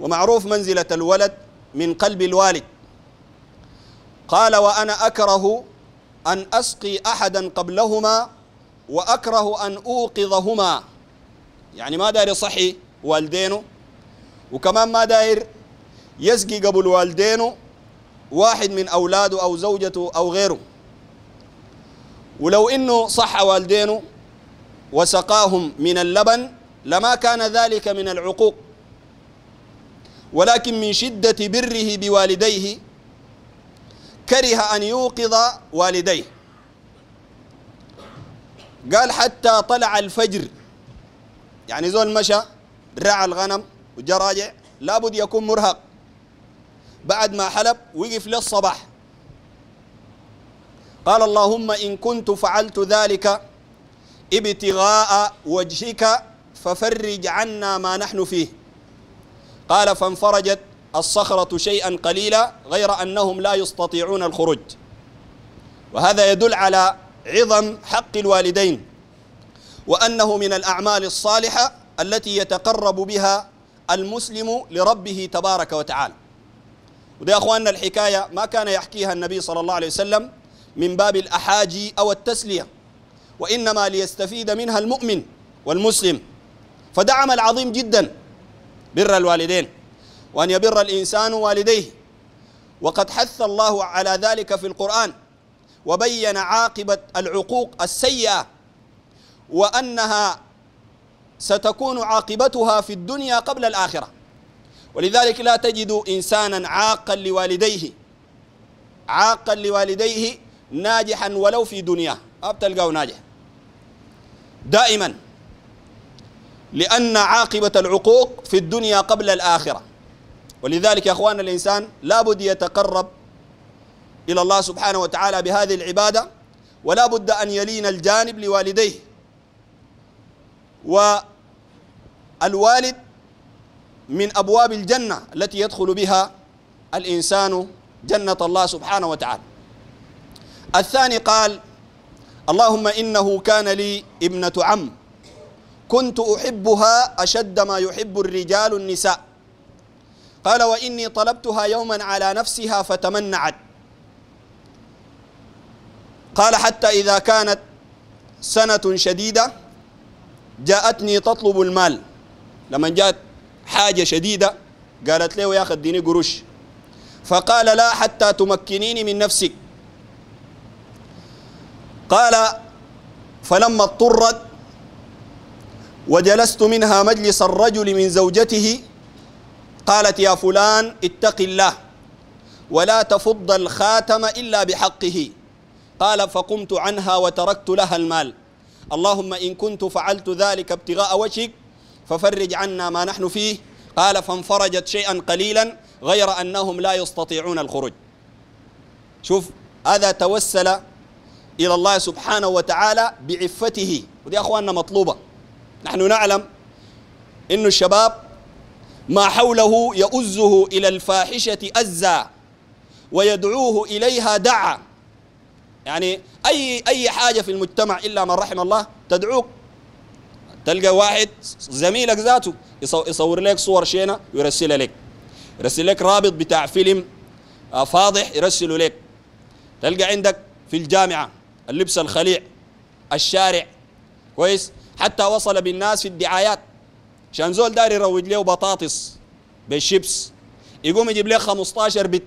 ومعروف منزلة الولد من قلب الوالد قال وأنا أكره أن أسقي أحدا قبلهما وأكره أن أوقظهما يعني ما داير يصحي والدينه وكمان ما داير يسقي قبل والدينه واحد من أولاده أو زوجته أو غيره ولو إنه صح والدينه وسقاهم من اللبن لما كان ذلك من العقوق ولكن من شدة بره بوالديه كره أن يوقظ والديه قال حتى طلع الفجر يعني زول مشى رعى الغنم وجا راجع لابد يكون مرهق بعد ما حلب وقف للصباح قال اللهم إن كنت فعلت ذلك ابتغاء وجهك ففرج عنا ما نحن فيه قال فانفرجت الصخرة شيئا قليلا غير أنهم لا يستطيعون الخروج وهذا يدل على عظم حق الوالدين وأنه من الأعمال الصالحة التي يتقرب بها المسلم لربه تبارك وتعالى وده أخواننا الحكاية ما كان يحكيها النبي صلى الله عليه وسلم من باب الأحاجي أو التسلية وإنما ليستفيد منها المؤمن والمسلم فدعم العظيم جداً بر الوالدين وأن يبر الإنسان والديه وقد حث الله على ذلك في القرآن وبين عاقبة العقوق السيئة وأنها ستكون عاقبتها في الدنيا قبل الآخرة ولذلك لا تجد إنسانا عاقا لوالديه عاقا لوالديه ناجحا ولو في دنياه ما بتلقاه ناجح دائما لأن عاقبة العقوق في الدنيا قبل الآخرة ولذلك يا أخوان الإنسان لا بد يتقرب إلى الله سبحانه وتعالى بهذه العبادة ولا بد أن يلين الجانب لوالديه والوالد من أبواب الجنة التي يدخل بها الإنسان جنة الله سبحانه وتعالى الثاني قال اللهم إنه كان لي ابنة عم كنت أحبها أشد ما يحب الرجال النساء قال وإني طلبتها يوما على نفسها فتمنعت قال حتى إذا كانت سنة شديدة جاءتني تطلب المال لما جاءت حاجة شديدة قالت له يا أخي اديني قروش فقال لا حتى تمكنيني من نفسك قال فلما اضطرت وجلست منها مجلس الرجل من زوجته قالت يا فلان اتق الله ولا تفض الخاتم إلا بحقه قال فقمت عنها وتركت لها المال اللهم إن كنت فعلت ذلك ابتغاء وجهك ففرج عنا ما نحن فيه قال فانفرجت شيئا قليلا غير أنهم لا يستطيعون الخروج شوف هذا توسل إلى الله سبحانه وتعالى بعفته ودي أخواننا مطلوبة نحن نعلم أن الشباب ما حوله يؤزه إلى الفاحشة أزا ويدعوه إليها دعا يعني أي أي حاجة في المجتمع إلا من رحم الله تدعوك تلقى واحد زميلك ذاته يصور لك صور شينة ويرسلها لك يرسل لك رابط بتاع فيلم آه، فاضح يرسله لك تلقى عندك في الجامعة اللبس الخليع الشارع كويس حتى وصل بالناس في الدعايات عشان زول داير يروج له بطاطس بالشيبس يقوم يجيب له 15 بت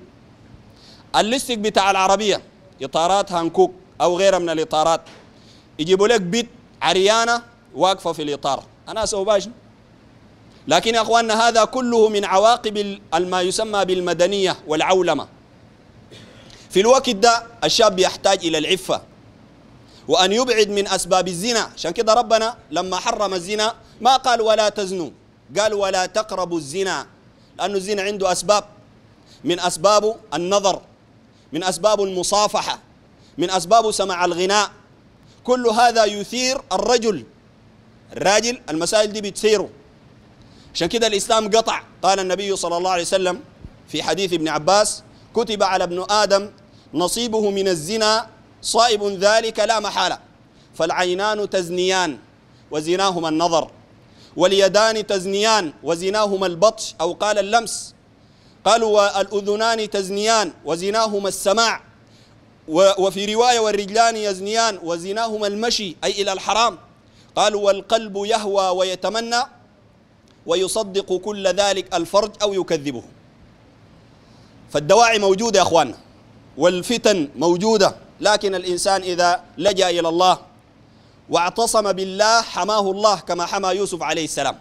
الليستك بتاع العربيه اطارات هانكوك او غيرها من الاطارات يجيبوا لك بيت عريانه واقفه في الاطار انا سوباج لكن يا اخواننا هذا كله من عواقب ما يسمى بالمدنيه والعولمه في الوقت ده الشاب يحتاج الى العفه وأن يبعد من أسباب الزنا عشان كده ربنا لما حرم الزنا ما قال ولا تزنوا قال ولا تقربوا الزنا لأن الزنا عنده أسباب من أسباب النظر من أسباب المصافحة من أسباب سماع الغناء كل هذا يثير الرجل الراجل المسائل دي بتثيره عشان كده الإسلام قطع قال النبي صلى الله عليه وسلم في حديث ابن عباس كتب على ابن آدم نصيبه من الزنا صائب ذلك لا محالة فالعينان تزنيان وزناهما النظر واليدان تزنيان وزناهما البطش أو قال اللمس قالوا والأذنان تزنيان وزناهما السماع وفي رواية والرجلان يزنيان وزناهما المشي أي إلى الحرام قالوا والقلب يهوى ويتمنى ويصدق كل ذلك الفرج أو يكذبه فالدواعي موجودة يا أخوان والفتن موجودة لكن الإنسان إذا لجأ إلى الله واعتصم بالله حماه الله كما حمى يوسف عليه السلام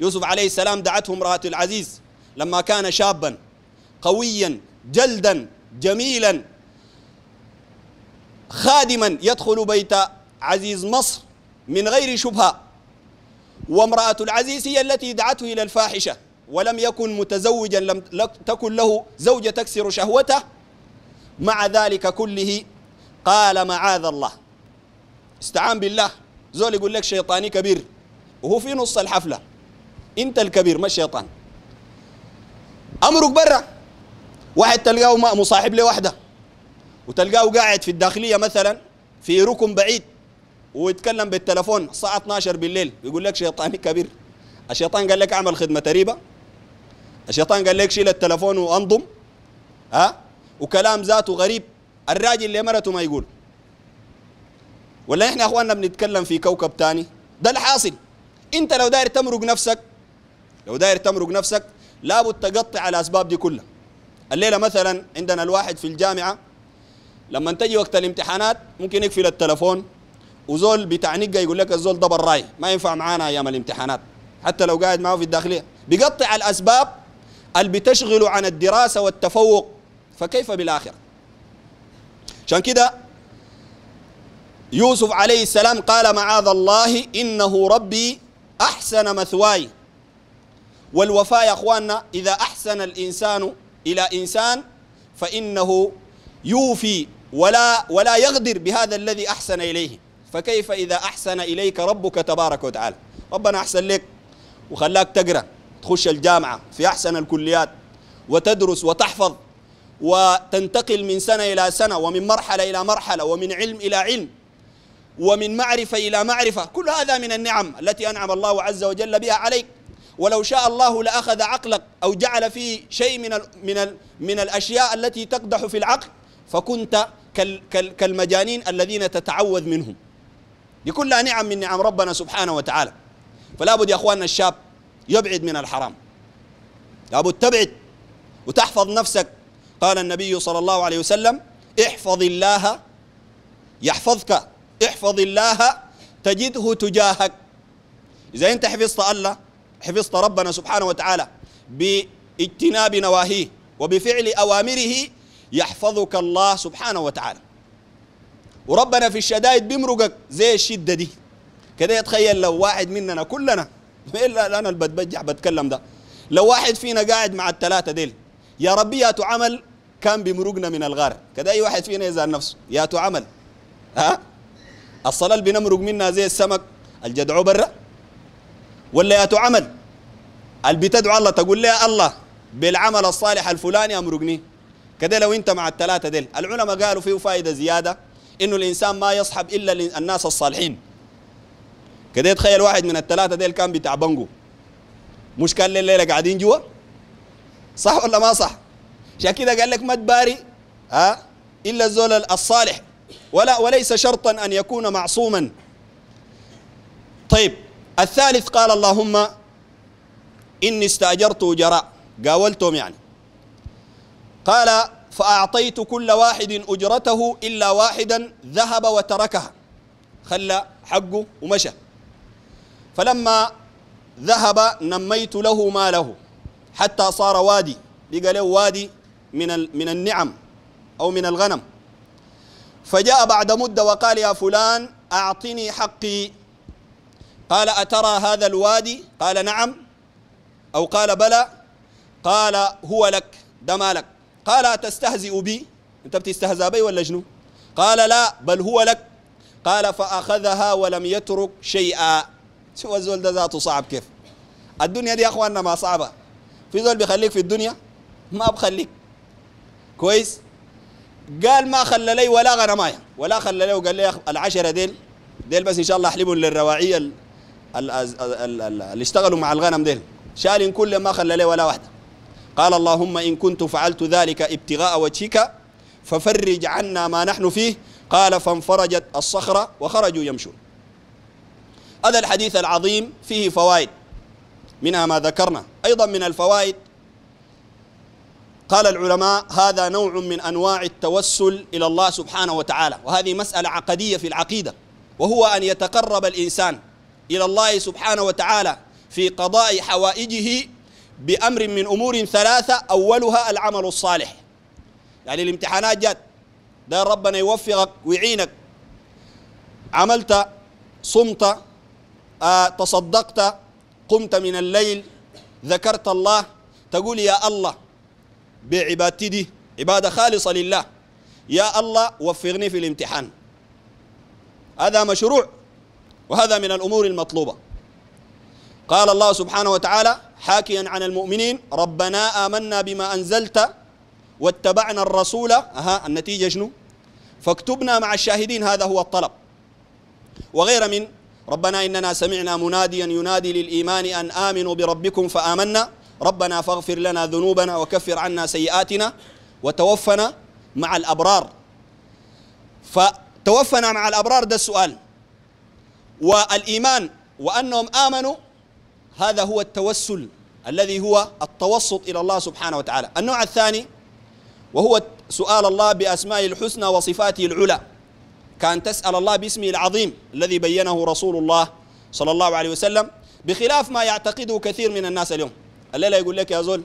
يوسف عليه السلام دعته امرأة العزيز لما كان شابا قويا جلدا جميلا خادما يدخل بيت عزيز مصر من غير شبهة وامرأة العزيز هي التي دعته إلى الفاحشة ولم يكن متزوجا لم تكن له زوجة تكسر شهوته مع ذلك كله قال معاذ الله استعان بالله زول يقول لك شيطاني كبير وهو في نص الحفلة انت الكبير ما الشيطان امرك برا واحد تلقاه مصاحب لوحده وتلقاه قاعد في الداخلية مثلا في ركن بعيد ويتكلم بالتلفون الساعة 12 بالليل يقول لك شيطاني كبير الشيطان قال لك اعمل خدمة تريبة الشيطان قال لك شيل التلفون وانضم ها وكلام ذاته غريب الراجل اللي مرته ما يقول ولا احنا اخواننا بنتكلم في كوكب ثاني ده الحاصل انت لو داير تمرق نفسك لو داير تمرق نفسك لابد تقطع الاسباب دي كلها الليله مثلا عندنا الواحد في الجامعه لما تجي وقت الامتحانات ممكن يقفل التلفون وزول بتاع نقه يقول لك الزول ده براي ما ينفع معانا ايام الامتحانات حتى لو قاعد معه في الداخليه بيقطع الاسباب اللي بتشغله عن الدراسه والتفوق فكيف بالاخره عشان كده يوسف عليه السلام قال معاذ الله إنه ربي أحسن مثواي والوفاء يا أخواننا إذا أحسن الإنسان إلى إنسان فإنه يوفي ولا ولا يغدر بهذا الذي أحسن إليه فكيف إذا أحسن إليك ربك تبارك وتعالى ربنا أحسن لك وخلاك تقرأ تخش الجامعة في أحسن الكليات وتدرس وتحفظ وتنتقل من سنة إلى سنة ومن مرحلة إلى مرحلة ومن علم إلى علم ومن معرفة إلى معرفة كل هذا من النعم التي أنعم الله عز وجل بها عليك ولو شاء الله لأخذ عقلك أو جعل فيه شيء من الـ من الـ من الأشياء التي تقدح في العقل فكنت كالمجانين الذين تتعوذ منهم لكل نعم من نعم ربنا سبحانه وتعالى فلا بد يا اخواننا الشاب يبعد من الحرام لا بد تبعد وتحفظ نفسك قال النبي صلى الله عليه وسلم احفظ الله يحفظك احفظ الله تجده تجاهك إذا أنت حفظت الله حفظت ربنا سبحانه وتعالى باجتناب نواهيه وبفعل أوامره يحفظك الله سبحانه وتعالى وربنا في الشدائد بيمرقك زي الشدة دي كده يتخيل لو واحد مننا كلنا إلا أنا اللي بتبجح بتكلم ده لو واحد فينا قاعد مع الثلاثة ديل يا ربي يا تعمل كان بمرقنا من الغار كده أي واحد فينا يزال نفسه يا عمل ها الصلاة اللي بنمرق منها زي السمك الجدعو برا ولا يا عمل اللي بتدعو الله تقول لي الله بالعمل الصالح الفلاني أمرقني كده لو أنت مع الثلاثة ديل العلماء قالوا فيه فائدة زيادة إنه الإنسان ما يصحب إلا الناس الصالحين كده تخيل واحد من الثلاثة ديل كان بتاع بنجو مش كان الليلة قاعدين جوا صح ولا ما صح عشان كذا قال لك ما تباري ها الا الزول الصالح ولا وليس شرطا ان يكون معصوما طيب الثالث قال اللهم اني استاجرت اجراء قاولتهم يعني قال فاعطيت كل واحد اجرته الا واحدا ذهب وتركها خلى حقه ومشى فلما ذهب نميت له ماله حتى صار وادي بقى له وادي من من النعم أو من الغنم فجاء بعد مدة وقال يا فلان أعطني حقي قال أترى هذا الوادي قال نعم أو قال بلى قال هو لك ده مالك قال تستهزئ بي أنت بتستهزأ بي ولا جنو قال لا بل هو لك قال فأخذها ولم يترك شيئا شو الزول ده ذاته صعب كيف الدنيا دي يا أخواننا ما صعبة في زول بيخليك في الدنيا ما بخليك كويس قال ما خلى لي ولا غنمايا ولا خلى لي وقال لي العشرة ديل ديل بس إن شاء الله أحلبهم للرواعية اللي اشتغلوا مع الغنم ديل شال كل ما خلى لي ولا واحدة قال اللهم إن كنت فعلت ذلك ابتغاء وجهك ففرج عنا ما نحن فيه قال فانفرجت الصخرة وخرجوا يمشون هذا الحديث العظيم فيه فوائد منها ما ذكرنا أيضا من الفوائد قال العلماء هذا نوع من انواع التوسل الى الله سبحانه وتعالى وهذه مساله عقديه في العقيده وهو ان يتقرب الانسان الى الله سبحانه وتعالى في قضاء حوائجه بامر من امور ثلاثه اولها العمل الصالح يعني الامتحانات جات ده ربنا يوفقك ويعينك عملت صمت آه، تصدقت قمت من الليل ذكرت الله تقول يا الله بعبادتي دي عبادة خالصة لله يا الله وفقني في الامتحان هذا مشروع وهذا من الأمور المطلوبة قال الله سبحانه وتعالى حاكيا عن المؤمنين ربنا آمنا بما أنزلت واتبعنا الرسول أها النتيجة شنو فاكتبنا مع الشاهدين هذا هو الطلب وغير من ربنا إننا سمعنا مناديا ينادي للإيمان أن آمنوا بربكم فآمنا ربنا فاغفر لنا ذنوبنا وكفر عنا سيئاتنا وتوفنا مع الأبرار فتوفنا مع الأبرار ده السؤال والإيمان وأنهم آمنوا هذا هو التوسل الذي هو التوسط إلى الله سبحانه وتعالى النوع الثاني وهو سؤال الله بأسماء الحسنى وصفاته العلى كان تسأل الله باسمه العظيم الذي بينه رسول الله صلى الله عليه وسلم بخلاف ما يعتقده كثير من الناس اليوم الليله يقول لك يا زول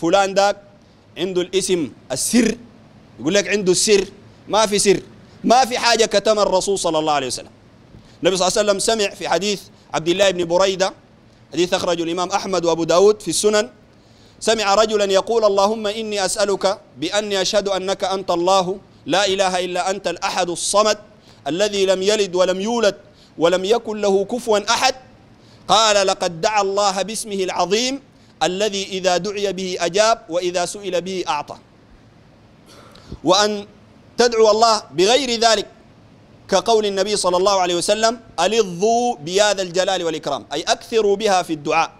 فلان داك عنده الاسم السر يقول لك عنده السر ما في سر ما في حاجه كتم الرسول صلى الله عليه وسلم النبي صلى الله عليه وسلم سمع في حديث عبد الله بن بريده حديث اخرجه الامام احمد وابو داود في السنن سمع رجلا يقول اللهم اني اسالك باني اشهد انك انت الله لا اله الا انت الاحد الصمد الذي لم يلد ولم يولد ولم يكن له كفوا احد قال لقد دعا الله باسمه العظيم الذي إذا دعي به أجاب وإذا سئل به أعطى وأن تدعو الله بغير ذلك كقول النبي صلى الله عليه وسلم ألظوا بيا ذا الجلال والإكرام أي أكثروا بها في الدعاء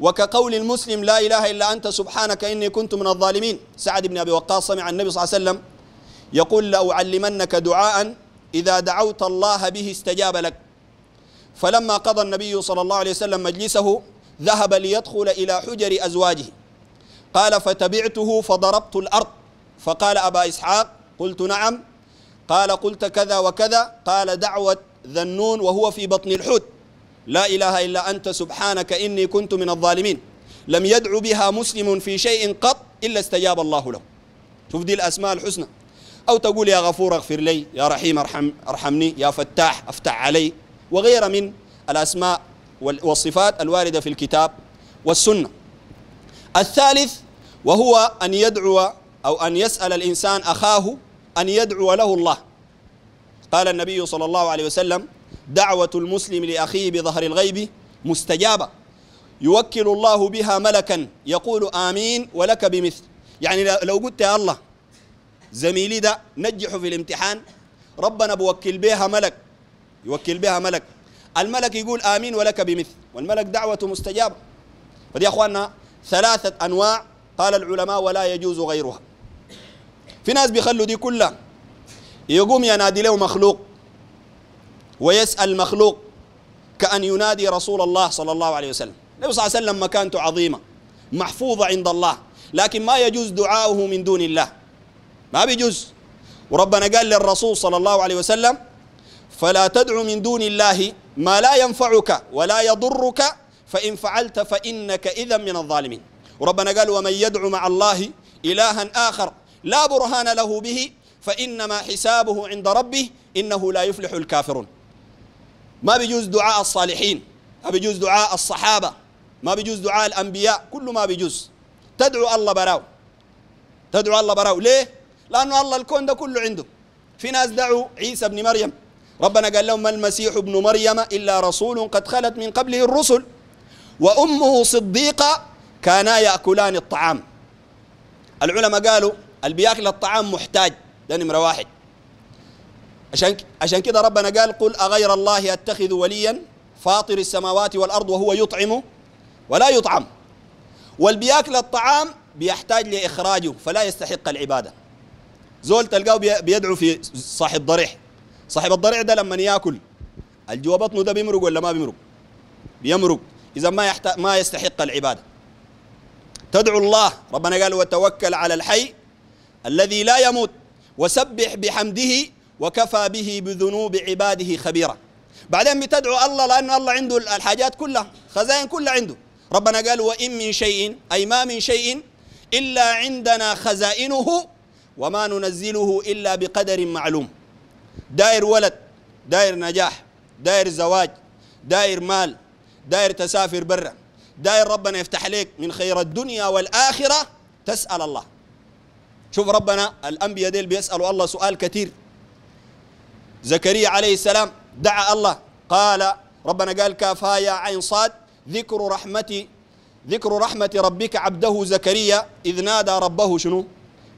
وكقول المسلم لا إله إلا أنت سبحانك إني كنت من الظالمين سعد بن أبي وقاص سمع النبي صلى الله عليه وسلم يقول لأعلمنك دعاء إذا دعوت الله به استجاب لك فلما قضى النبي صلى الله عليه وسلم مجلسه ذهب ليدخل إلى حجر أزواجه قال فتبعته فضربت الأرض فقال أبا إسحاق قلت نعم قال قلت كذا وكذا قال دعوة ذنون وهو في بطن الحوت لا إله إلا أنت سبحانك إني كنت من الظالمين لم يدعو بها مسلم في شيء قط إلا استجاب الله له شوف دي الأسماء الحسنى أو تقول يا غفور اغفر لي يا رحيم ارحم ارحمني يا فتاح افتح علي وغير من الأسماء والصفات الواردة في الكتاب والسنة الثالث وهو أن يدعو أو أن يسأل الإنسان أخاه أن يدعو له الله قال النبي صلى الله عليه وسلم دعوة المسلم لأخيه بظهر الغيب مستجابة يوكل الله بها ملكا يقول آمين ولك بمثل يعني لو قلت يا الله زميلي ده نجحه في الامتحان ربنا بوكل بها ملك يوكل بها ملك الملك يقول آمين ولك بمثل والملك دعوة مستجابة فدي يا أخواننا ثلاثة أنواع قال العلماء ولا يجوز غيرها في ناس بيخلوا دي كلها يقوم ينادي له مخلوق ويسأل مخلوق كأن ينادي رسول الله صلى الله عليه وسلم النبي صلى الله عليه وسلم مكانته عظيمة محفوظة عند الله لكن ما يجوز دعاؤه من دون الله ما بيجوز وربنا قال للرسول صلى الله عليه وسلم فلا تدعو من دون الله ما لا ينفعك ولا يضرك فإن فعلت فإنك إذا من الظالمين وربنا قال ومن يدعو مع الله إلها آخر لا برهان له به فإنما حسابه عند ربه إنه لا يفلح الكافرون ما بيجوز دعاء الصالحين ما بيجوز دعاء الصحابة ما بيجوز دعاء الأنبياء كل ما بيجوز تدعو الله براو تدعو الله براو ليه؟ لأنه الله الكون ده كله عنده في ناس دعوا عيسى بن مريم ربنا قال لهم ما المسيح ابن مريم إلا رسول قد خلت من قبله الرسل وأمه صديقة كانا يأكلان الطعام العلماء قالوا اللي بياكل الطعام محتاج ده نمرة واحد عشان عشان كده ربنا قال قل أغير الله أتخذ وليا فاطر السماوات والأرض وهو يطعم ولا يطعم واللي بياكل الطعام بيحتاج لإخراجه فلا يستحق العبادة زول تلقاه بيدعو في صاحب ضريح صاحب الضرع ده لما ياكل الجوا بطنه ده بيمرق ولا ما بيمرق بيمرق اذا ما يحت... ما يستحق العباده تدعو الله ربنا قال وتوكل على الحي الذي لا يموت وسبح بحمده وكفى به بذنوب عباده خبيرا بعدين بتدعو الله لأن الله عنده الحاجات كلها خزائن كلها عنده ربنا قال وإن من شيء أي ما من شيء إلا عندنا خزائنه وما ننزله إلا بقدر معلوم داير ولد داير نجاح داير زواج داير مال داير تسافر برا داير ربنا يفتح لك من خير الدنيا والآخرة تسأل الله شوف ربنا الأنبياء ديل بيسألوا الله سؤال كثير زكريا عليه السلام دعا الله قال ربنا قال كافا يا عين صاد ذكر رحمة ذكر رحمة ربك عبده زكريا إذ نادى ربه شنو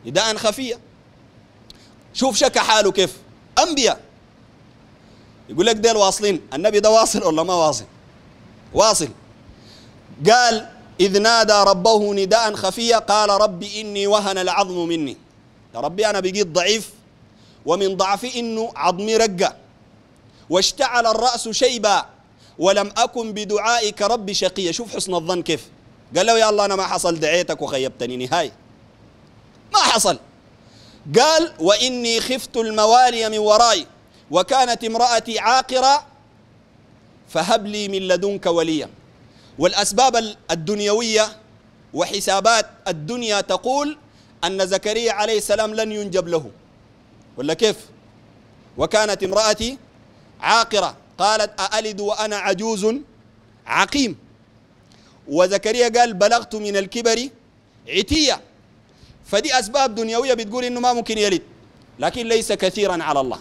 نداء خفية شوف شكى حاله كيف انبياء يقول لك ديل واصلين النبي ده واصل ولا ما واصل واصل قال إذ نادى ربه نداء خفيا قال ربي إني وهن العظم مني يا ربي أنا بقيت ضعيف ومن ضعفي إنه عظمي رقة واشتعل الرأس شيبا ولم أكن بدعائك ربي شقيا شوف حسن الظن كيف قال له يا الله أنا ما حصل دعيتك وخيبتني نهاية ما حصل قال وإني خفت الموالي من ورائي وكانت امرأتي عاقرة فهب لي من لدنك وليا والأسباب الدنيوية وحسابات الدنيا تقول أن زكريا عليه السلام لن ينجب له ولا كيف وكانت امرأتي عاقرة قالت أألد وأنا عجوز عقيم وزكريا قال بلغت من الكبر عتية فدي أسباب دنيوية بتقول إنه ما ممكن يلد لكن ليس كثيرا على الله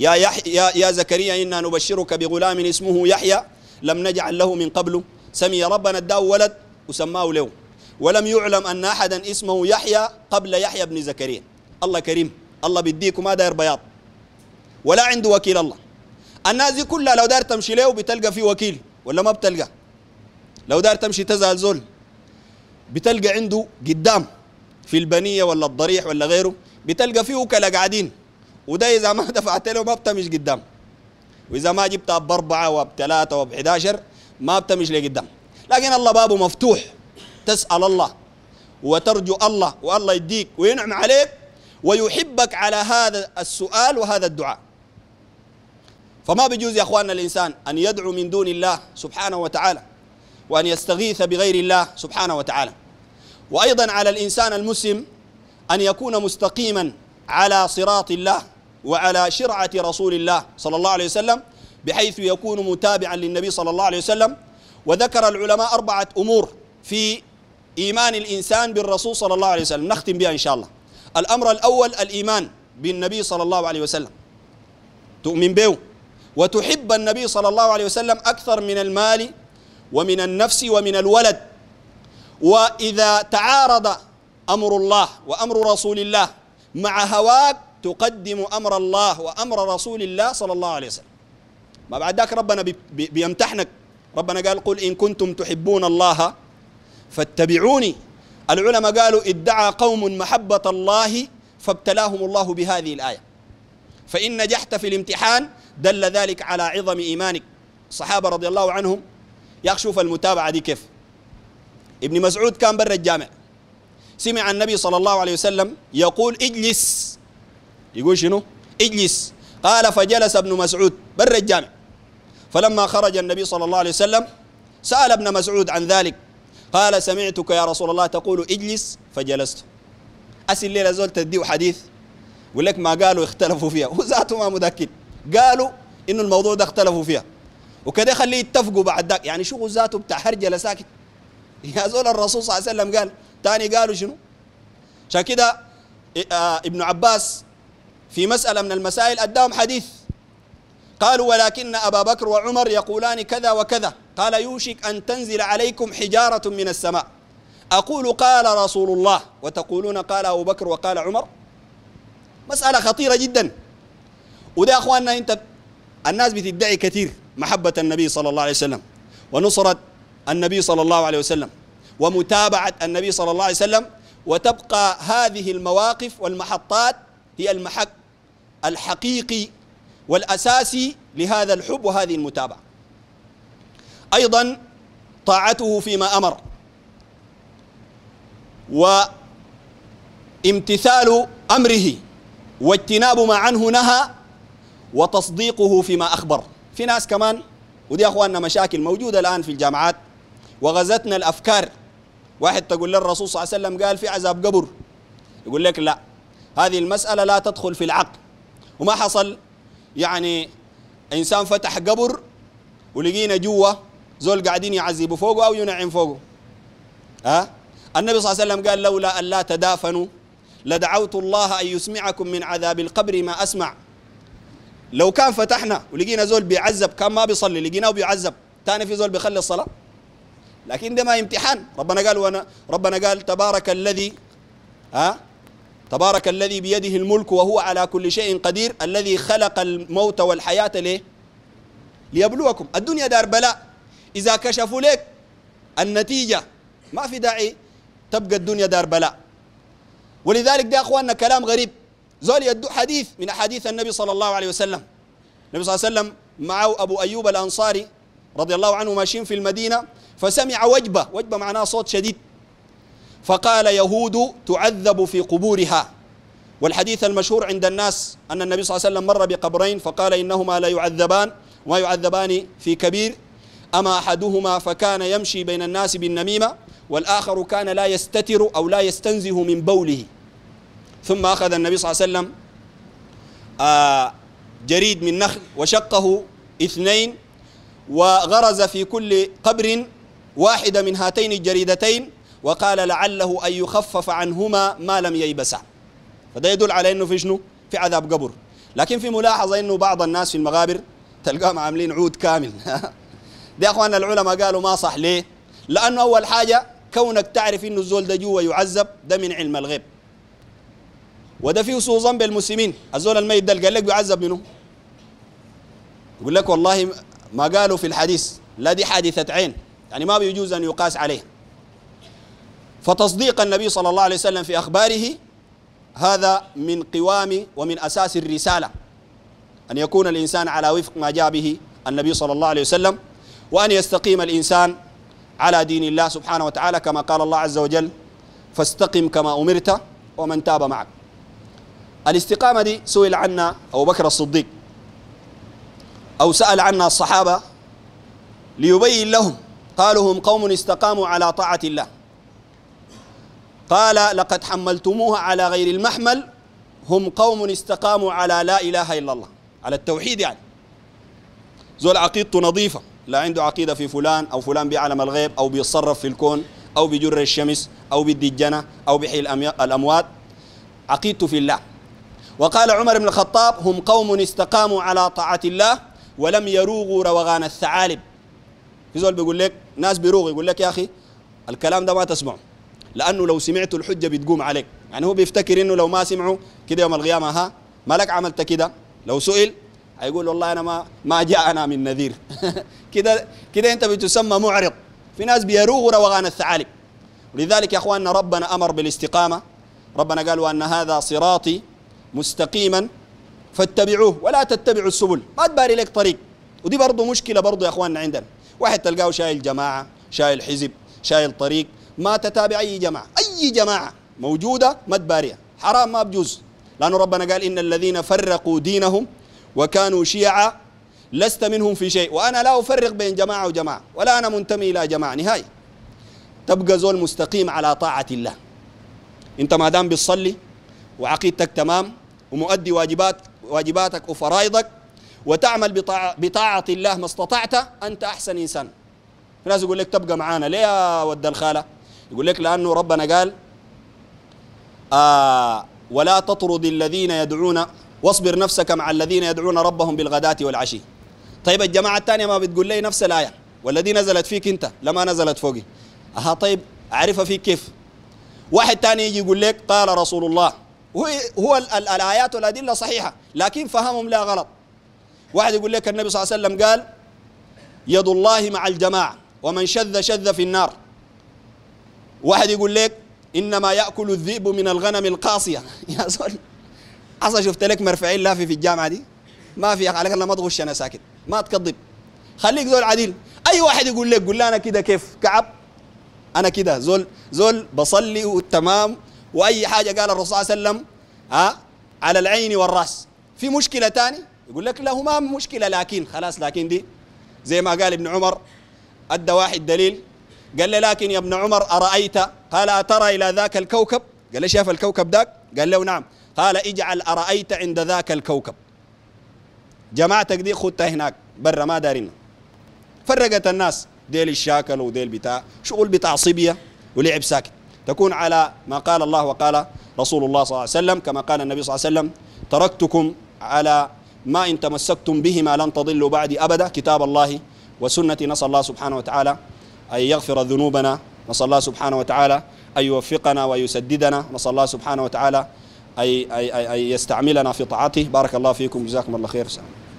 يا, يحيى يا, يا زكريا إنا نبشرك بغلام اسمه يحيى لم نجعل له من قبل سمي ربنا اداه ولد وسماه له ولم يعلم أن أحدا اسمه يحيى قبل يحيى بن زكريا الله كريم الله بيديكم ما داير بياض ولا عنده وكيل الله الناس دي كلها لو دار تمشي له بتلقى في وكيل ولا ما بتلقى لو دار تمشي تزعل زول بتلقى عنده قدام في البنيه ولا الضريح ولا غيره بتلقى فيه وكلاء قاعدين وده اذا ما دفعت له ما بتمش قدام واذا ما جبتها باربعه وبثلاثه وب11 ما بتمش لقدام لكن الله بابه مفتوح تسال الله وترجو الله والله يديك وينعم عليك ويحبك على هذا السؤال وهذا الدعاء فما بيجوز يا اخواننا الانسان ان يدعو من دون الله سبحانه وتعالى وان يستغيث بغير الله سبحانه وتعالى وايضا على الانسان المسلم ان يكون مستقيما على صراط الله وعلى شرعه رسول الله صلى الله عليه وسلم بحيث يكون متابعا للنبي صلى الله عليه وسلم وذكر العلماء اربعه امور في ايمان الانسان بالرسول صلى الله عليه وسلم نختم بها ان شاء الله الامر الاول الايمان بالنبي صلى الله عليه وسلم تؤمن به وتحب النبي صلى الله عليه وسلم اكثر من المال ومن النفس ومن الولد وإذا تعارض أمر الله وأمر رسول الله مع هواك تقدم أمر الله وأمر رسول الله صلى الله عليه وسلم ما بعد ذاك ربنا بيمتحنك ربنا قال قل إن كنتم تحبون الله فاتبعوني العلماء قالوا ادعى قوم محبة الله فابتلاهم الله بهذه الآية فإن نجحت في الامتحان دل ذلك على عظم إيمانك الصحابة رضي الله عنهم يا شوف المتابعة دي كيف ابن مسعود كان برا الجامع سمع النبي صلى الله عليه وسلم يقول اجلس يقول شنو اجلس قال فجلس ابن مسعود برا الجامع فلما خرج النبي صلى الله عليه وسلم سأل ابن مسعود عن ذلك قال سمعتك يا رسول الله تقول اجلس فجلست أسي الليلة زول تديه حديث يقول لك ما قالوا اختلفوا فيها هو ذاته ما متأكد قالوا إنه الموضوع ده اختلفوا فيها وكده خليه يتفقوا بعد ذاك يعني شو ذاته بتاع هرجلة ساكت يا زول الرسول صلى الله عليه وسلم قال تاني قالوا شنو عشان كده آه، ابن عباس في مسألة من المسائل أداهم حديث قالوا ولكن أبا بكر وعمر يقولان كذا وكذا قال يوشك أن تنزل عليكم حجارة من السماء أقول قال رسول الله وتقولون قال أبو بكر وقال عمر مسألة خطيرة جدا وده أخواننا أنت الناس بتدعي كثير محبة النبي صلى الله عليه وسلم ونصرة النبي صلى الله عليه وسلم ومتابعة النبي صلى الله عليه وسلم وتبقى هذه المواقف والمحطات هي المحك الحقيقي والأساسي لهذا الحب وهذه المتابعة أيضا طاعته فيما أمر وامتثال أمره واجتناب ما عنه نهى وتصديقه فيما أخبر في ناس كمان ودي أخواننا مشاكل موجودة الآن في الجامعات وغزتنا الافكار واحد تقول للرسول صلى الله عليه وسلم قال في عذاب قبر يقول لك لا هذه المساله لا تدخل في العقل وما حصل يعني انسان فتح قبر ولقينا جوا زول قاعدين يعذبوا فوقه او ينعم فوقه ها أه؟ النبي صلى الله عليه وسلم قال لولا ان لا تدافنوا لدعوت الله ان يسمعكم من عذاب القبر ما اسمع لو كان فتحنا ولقينا زول بيعذب كان ما بيصلي لقيناه بيعذب ثاني في زول بيخلي الصلاه لكن ده ما امتحان ربنا قال وانا ربنا قال تبارك الذي ها تبارك الذي بيده الملك وهو على كل شيء قدير الذي خلق الموت والحياة ليه ليبلوكم الدنيا دار بلاء إذا كشفوا لك النتيجة ما في داعي تبقى الدنيا دار بلاء ولذلك ده أخواننا كلام غريب زول يدو حديث من أحاديث النبي صلى الله عليه وسلم النبي صلى الله عليه وسلم معه أبو أيوب الأنصاري رضي الله عنه ماشيين في المدينة فسمع وجبة وجبة معناها صوت شديد فقال يهود تعذب في قبورها والحديث المشهور عند الناس أن النبي صلى الله عليه وسلم مر بقبرين فقال إنهما لا يعذبان وما يعذبان في كبير أما أحدهما فكان يمشي بين الناس بالنميمة والآخر كان لا يستتر أو لا يستنزه من بوله ثم أخذ النبي صلى الله عليه وسلم آه، جريد من نخل وشقه اثنين وغرز في كل قبر واحدة من هاتين الجريدتين وقال لعله أن يخفف عنهما ما لم ييبسا فده يدل على أنه في شنو؟ في عذاب قبر لكن في ملاحظة أنه بعض الناس في المغابر تلقاهم عاملين عود كامل دي أخوان العلماء قالوا ما صح ليه؟ لأنه أول حاجة كونك تعرف أنه الزول ده جوا يعذب ده من علم الغيب وده فيه سوء ظن بالمسلمين الزول الميت ده قال لك بيعذب منه يقول لك والله ما قالوا في الحديث لا دي حادثة عين يعني ما بيجوز أن يقاس عليه فتصديق النبي صلى الله عليه وسلم في أخباره هذا من قوام ومن أساس الرسالة أن يكون الإنسان على وفق ما جاء به النبي صلى الله عليه وسلم وأن يستقيم الإنسان على دين الله سبحانه وتعالى كما قال الله عز وجل فاستقم كما أمرت ومن تاب معك الاستقامة دي سئل عنا أبو بكر الصديق أو سأل عنها الصحابة ليبين لهم قالوا هم قوم استقاموا على طاعة الله قال لقد حملتموها على غير المحمل هم قوم استقاموا على لا إله إلا الله على التوحيد يعني زول عقيدته نظيفة لا عنده عقيدة في فلان أو فلان بيعلم الغيب أو بيتصرف في الكون أو بجر الشمس أو بالدجنة الجنة أو بيحيي الأموات عقيدته في الله وقال عمر بن الخطاب هم قوم استقاموا على طاعة الله ولم يروغوا روغان الثعالب في زول بيقول لك ناس بيروغ يقول لك يا اخي الكلام ده ما تسمعه لانه لو سمعت الحجه بتقوم عليك يعني هو بيفتكر انه لو ما سمعوا كده يوم القيامه ها مالك عملت كده لو سئل هيقول والله انا ما ما جاءنا من نذير كده كده انت بتسمى معرض في ناس بيروغوا روغان الثعالب ولذلك يا اخواننا ربنا امر بالاستقامه ربنا قال وان هذا صراطي مستقيما فاتبعوه ولا تتبعوا السبل ما تباري لك طريق ودي برضه مشكلة برضه يا أخواننا عندنا واحد تلقاه شايل جماعة شايل حزب شايل طريق ما تتابع أي جماعة أي جماعة موجودة ما تباريها حرام ما بجوز لأنه ربنا قال إن الذين فرقوا دينهم وكانوا شيعا لست منهم في شيء وأنا لا أفرق بين جماعة وجماعة ولا أنا منتمي إلى جماعة نهاية تبقى زول مستقيم على طاعة الله أنت ما دام بتصلي وعقيدتك تمام ومؤدي واجبات واجباتك وفرائضك وتعمل بطاعة, الله ما استطعت أنت أحسن إنسان في ناس يقول لك تبقى معانا ليه يا ود الخالة يقول لك لأنه ربنا قال آه ولا تطرد الذين يدعون واصبر نفسك مع الذين يدعون ربهم بالغداة والعشي طيب الجماعة الثانية ما بتقول لي نفس الآية والذي نزلت فيك أنت لما نزلت فوقي أها طيب أعرفها فيك كيف واحد تاني يجي يقول لك قال رسول الله هو الآيات والأدلة صحيحة لكن فهمهم لا غلط واحد يقول لك النبي صلى الله عليه وسلم قال يد الله مع الجماعة ومن شذ شذ في النار واحد يقول لك إنما يأكل الذئب من الغنم القاصية يا زول حصل شفت لك مرفعين لافي في الجامعة دي ما في عليك الله ما تغش أنا ساكت ما تكذب خليك زول عديل أي واحد يقول لك قول أنا كده كيف كعب أنا كده زول زول بصلي وتمام واي حاجه قال الرسول صلى الله عليه وسلم ها على العين والراس في مشكله ثاني يقول لك له ما مشكله لكن خلاص لكن دي زي ما قال ابن عمر ادى واحد دليل قال له لكن يا ابن عمر ارايت قال اترى الى ذاك الكوكب قال له شاف الكوكب ذاك قال له نعم قال اجعل ارايت عند ذاك الكوكب جماعتك دي خدتها هناك برا ما دارين فرقت الناس ديل الشاكل وديل بتاع شغل بتاع صبيه ولعب ساكت تكون على ما قال الله وقال رسول الله صلى الله عليه وسلم كما قال النبي صلى الله عليه وسلم تركتكم على ما إن تمسكتم بهما لن تضلوا بعدي أبدا كتاب الله وسنة نسأل الله سبحانه وتعالى أن يغفر ذنوبنا نسأل الله سبحانه وتعالى أن يوفقنا ويسددنا نسأل الله سبحانه وتعالى أن أي, أي, أي يستعملنا في طاعته بارك الله فيكم جزاكم الله خير سلام.